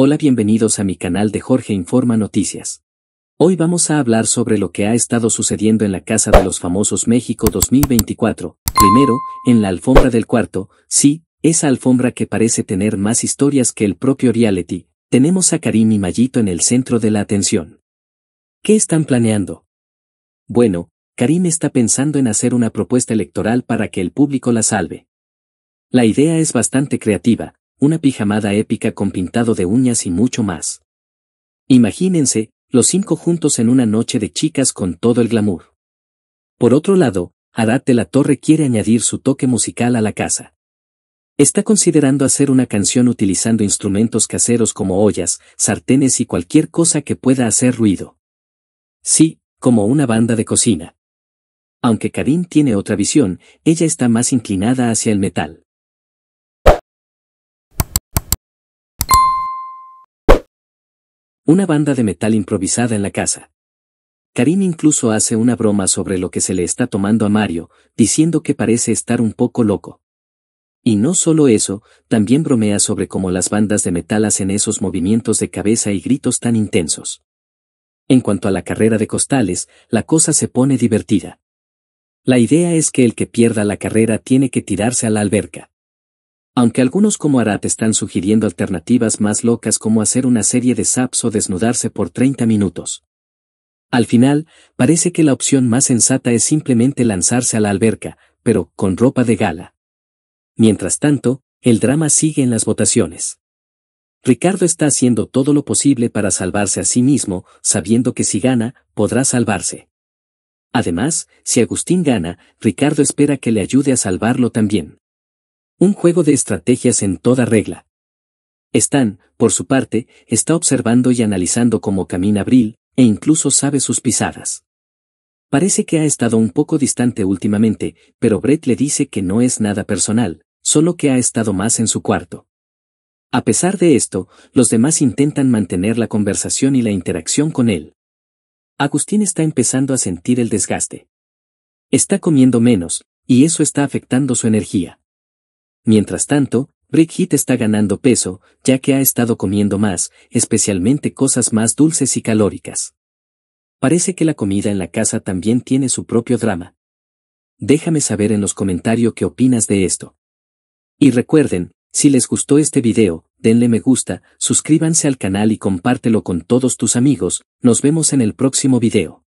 Hola bienvenidos a mi canal de Jorge Informa Noticias. Hoy vamos a hablar sobre lo que ha estado sucediendo en la Casa de los Famosos México 2024. Primero, en la alfombra del cuarto, sí, esa alfombra que parece tener más historias que el propio reality, tenemos a Karim y Mayito en el centro de la atención. ¿Qué están planeando? Bueno, Karim está pensando en hacer una propuesta electoral para que el público la salve. La idea es bastante creativa, una pijamada épica con pintado de uñas y mucho más. Imagínense, los cinco juntos en una noche de chicas con todo el glamour. Por otro lado, Arad de la Torre quiere añadir su toque musical a la casa. Está considerando hacer una canción utilizando instrumentos caseros como ollas, sartenes y cualquier cosa que pueda hacer ruido. Sí, como una banda de cocina. Aunque Karim tiene otra visión, ella está más inclinada hacia el metal. Una banda de metal improvisada en la casa. Karim incluso hace una broma sobre lo que se le está tomando a Mario, diciendo que parece estar un poco loco. Y no solo eso, también bromea sobre cómo las bandas de metal hacen esos movimientos de cabeza y gritos tan intensos. En cuanto a la carrera de costales, la cosa se pone divertida. La idea es que el que pierda la carrera tiene que tirarse a la alberca. Aunque algunos como Arat están sugiriendo alternativas más locas como hacer una serie de saps o desnudarse por 30 minutos. Al final, parece que la opción más sensata es simplemente lanzarse a la alberca, pero con ropa de gala. Mientras tanto, el drama sigue en las votaciones. Ricardo está haciendo todo lo posible para salvarse a sí mismo, sabiendo que si gana, podrá salvarse. Además, si Agustín gana, Ricardo espera que le ayude a salvarlo también. Un juego de estrategias en toda regla. Stan, por su parte, está observando y analizando cómo camina Abril, e incluso sabe sus pisadas. Parece que ha estado un poco distante últimamente, pero Brett le dice que no es nada personal, solo que ha estado más en su cuarto. A pesar de esto, los demás intentan mantener la conversación y la interacción con él. Agustín está empezando a sentir el desgaste. Está comiendo menos, y eso está afectando su energía. Mientras tanto, Brigitte está ganando peso, ya que ha estado comiendo más, especialmente cosas más dulces y calóricas. Parece que la comida en la casa también tiene su propio drama. Déjame saber en los comentarios qué opinas de esto. Y recuerden, si les gustó este video, denle me gusta, suscríbanse al canal y compártelo con todos tus amigos, nos vemos en el próximo video.